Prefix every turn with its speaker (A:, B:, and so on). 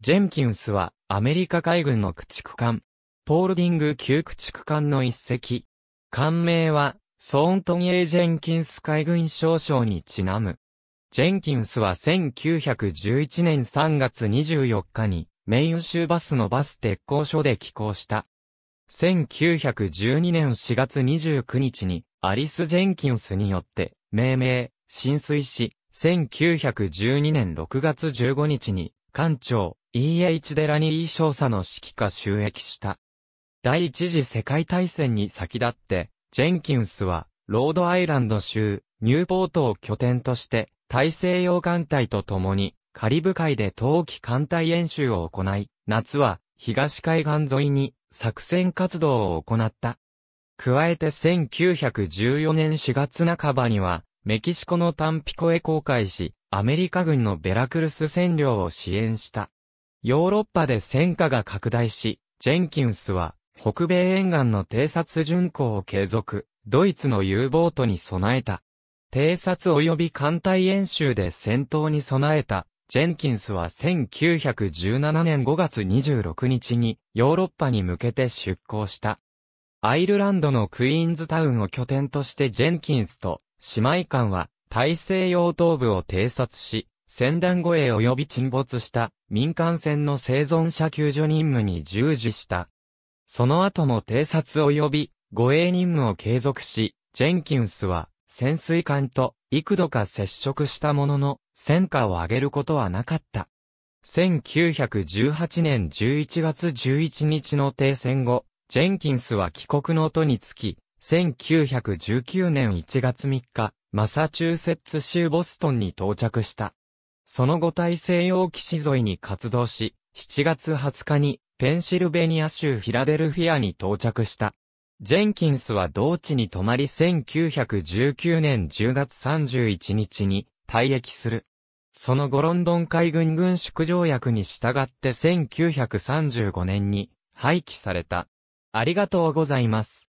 A: ジェンキンスはアメリカ海軍の駆逐艦、ポールディング級駆逐艦の一隻。艦名は、ソーントン・エー・ジェンキンス海軍少将にちなむ。ジェンキンスは1911年3月24日に、メイン州バスのバス鉄工所で寄港した。1912年4月29日に、アリス・ジェンキンスによって、命名、浸水し、1912年6月15日に、艦長、E.H. デラニー・少佐の指揮下収益した。第一次世界大戦に先立って、ジェンキンスは、ロードアイランド州、ニューポートを拠点として、大西洋艦隊と共に、カリブ海で冬季艦隊演習を行い、夏は、東海岸沿いに、作戦活動を行った。加えて1914年4月半ばには、メキシコのタンピコへ航海し、アメリカ軍のベラクルス占領を支援した。ヨーロッパで戦火が拡大し、ジェンキンスは、北米沿岸の偵察巡航を継続、ドイツの U ボートに備えた。偵察及び艦隊演習で戦闘に備えた、ジェンキンスは1917年5月26日にヨーロッパに向けて出航した。アイルランドのクイーンズタウンを拠点としてジェンキンスと姉妹艦は大西洋東部を偵察し、1 0護衛段え及び沈没した民間船の生存者救助任務に従事した。その後も偵察及び護衛任務を継続し、ジェンキンスは潜水艦と幾度か接触したものの戦果を上げることはなかった。1918年11月11日の停戦後、ジェンキンスは帰国の音につき、1919年1月3日、マサチューセッツ州ボストンに到着した。その後大西洋岸沿いに活動し、7月20日にペンシルベニア州フィラデルフィアに到着した。ジェンキンスは同地に泊まり1919年10月31日に退役する。その後ロンドン海軍軍縮条約に従って1935年に廃棄された。ありがとうございます。